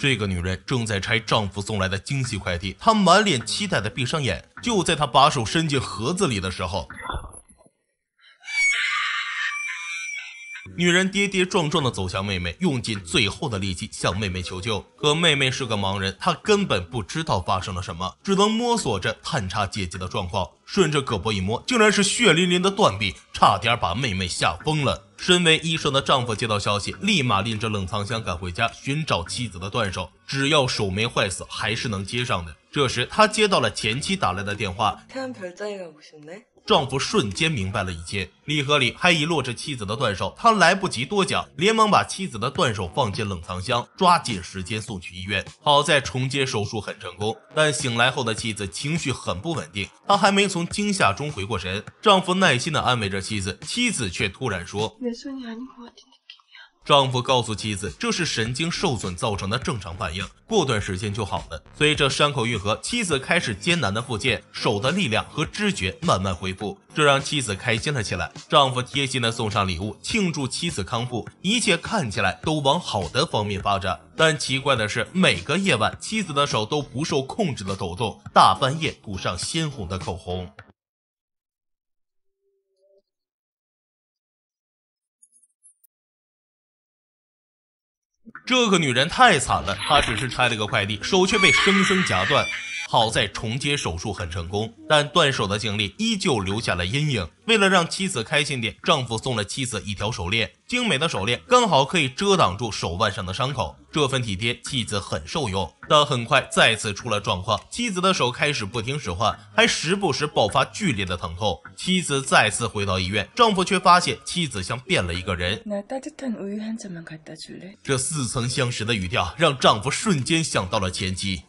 这个女人正在拆丈夫送来的惊喜快递，她满脸期待的闭上眼。就在她把手伸进盒子里的时候。女人跌跌撞撞地走向妹妹，用尽最后的力气向妹妹求救。可妹妹是个盲人，她根本不知道发生了什么，只能摸索着探查姐姐的状况。顺着胳膊一摸，竟然是血淋淋的断臂，差点把妹妹吓疯了。身为医生的丈夫接到消息，立马拎着冷藏箱赶回家寻找妻子的断手。只要手没坏死，还是能接上的。这时，他接到了前妻打来的电话。丈夫瞬间明白了一切，礼盒里还遗落着妻子的断手，他来不及多讲，连忙把妻子的断手放进冷藏箱，抓紧时间送去医院。好在重接手术很成功，但醒来后的妻子情绪很不稳定，她还没从惊吓中回过神，丈夫耐心地安慰着妻子，妻子却突然说：“说你，你听听。”丈夫告诉妻子，这是神经受损造成的正常反应，过段时间就好了。随着伤口愈合，妻子开始艰难的复健，手的力量和知觉慢慢恢复，这让妻子开心了起来。丈夫贴心的送上礼物，庆祝妻子康复，一切看起来都往好的方面发展。但奇怪的是，每个夜晚，妻子的手都不受控制的抖动，大半夜涂上鲜红的口红。这个女人太惨了，她只是拆了个快递，手却被生生夹断。好在重接手术很成功，但断手的经历依旧留下了阴影。为了让妻子开心点，丈夫送了妻子一条手链。精美的手链刚好可以遮挡住手腕上的伤口，这份体贴妻子很受用。但很快再次出了状况，妻子的手开始不听使唤，还时不时爆发剧烈的疼痛。妻子再次回到医院，丈夫却发现妻子像变了一个人。这似曾相识的语调让丈夫瞬间想到了前妻。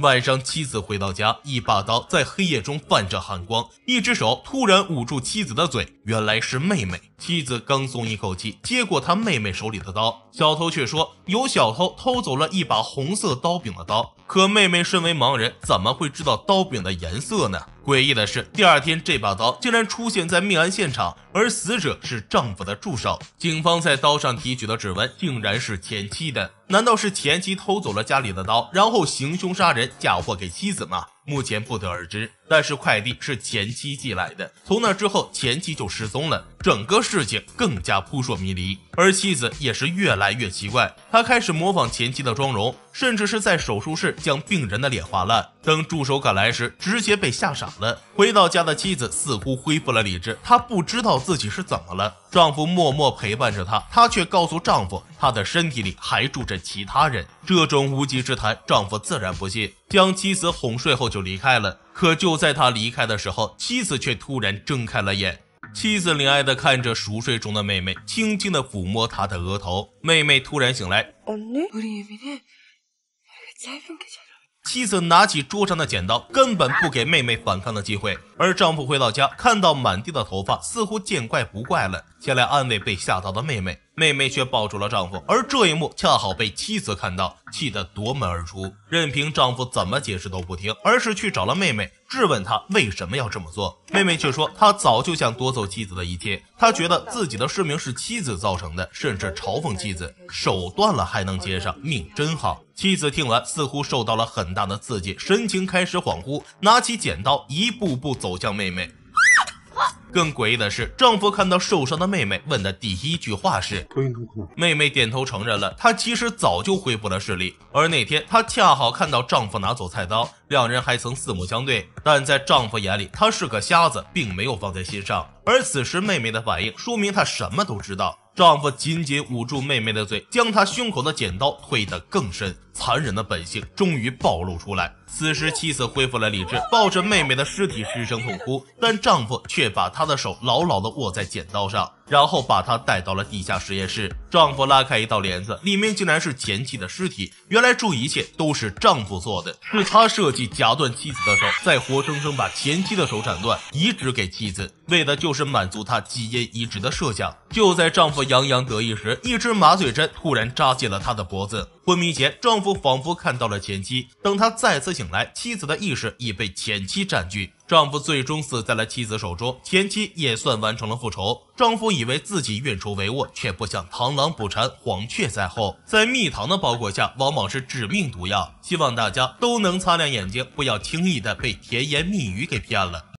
晚上，妻子回到家，一把刀在黑夜中泛着寒光，一只手突然捂住妻子的嘴，原来是妹妹。妻子刚松一口气，接过她妹妹手里的刀，小偷却说有小偷偷走了一把红色刀柄的刀。可妹妹身为盲人，怎么会知道刀柄的颜色呢？诡异的是，第二天这把刀竟然出现在命案现场，而死者是丈夫的助手。警方在刀上提取的指纹，竟然是前妻的。难道是前妻偷走了家里的刀，然后行凶杀人，嫁祸给妻子吗？目前不得而知。但是快递是前妻寄来的，从那之后前妻就失踪了，整个事情更加扑朔迷离。而妻子也是越来越奇怪，她开始模仿前妻的妆容，甚至是在手术室将病人的脸划烂。等助手赶来时，直接被吓傻了。回到家的妻子似乎恢复了理智，她不知道自己是怎么了。丈夫默默陪伴着她，她却告诉丈夫，她的身体里还住着其他人。这种无稽之谈，丈夫自然不信，将妻子哄睡后就离开了。可就在他离开的时候，妻子却突然睁开了眼。妻子怜爱的看着熟睡中的妹妹，轻轻的抚摸她的额头。妹妹突然醒来。妻子拿起桌上的剪刀，根本不给妹妹反抗的机会。而丈夫回到家，看到满地的头发，似乎见怪不怪了，前来安慰被吓到的妹妹。妹妹却抱住了丈夫，而这一幕恰好被妻子看到，气得夺门而出，任凭丈夫怎么解释都不听，而是去找了妹妹，质问她为什么要这么做。妹妹却说，她早就想夺走妻子的一切，她觉得自己的失明是妻子造成的，甚至嘲讽妻子手断了还能接上，命真好。妻子听完，似乎受到了很大的刺激，神情开始恍惚，拿起剪刀，一步步走向妹妹。更诡异的是，丈夫看到受伤的妹妹，问的第一句话是：“妹妹点头承认了，她其实早就恢复了视力。而那天她恰好看到丈夫拿走菜刀，两人还曾四目相对，但在丈夫眼里，她是个瞎子，并没有放在心上。而此时妹妹的反应，说明她什么都知道。丈夫紧紧捂住妹妹的嘴，将她胸口的剪刀推得更深，残忍的本性终于暴露出来。”此时，妻子恢复了理智，抱着妹妹的尸体失声痛哭，但丈夫却把她的手牢牢地握在剪刀上，然后把她带到了地下实验室。丈夫拉开一道帘子，里面竟然是前妻的尸体。原来，这一切都是丈夫做的，是他设计夹断妻子的手，再活生生把前妻的手斩断，移植给妻子，为的就是满足他基因移植的设想。就在丈夫洋洋得意时，一只麻醉针突然扎进了他的脖子。昏迷前，丈夫仿佛看到了前妻。等他再次醒来，妻子的意识已被前妻占据。丈夫最终死在了妻子手中，前妻也算完成了复仇。丈夫以为自己运筹帷幄，却不想螳螂捕蝉，黄雀在后。在蜜糖的包裹下，往往是致命毒药。希望大家都能擦亮眼睛，不要轻易的被甜言蜜语给骗了。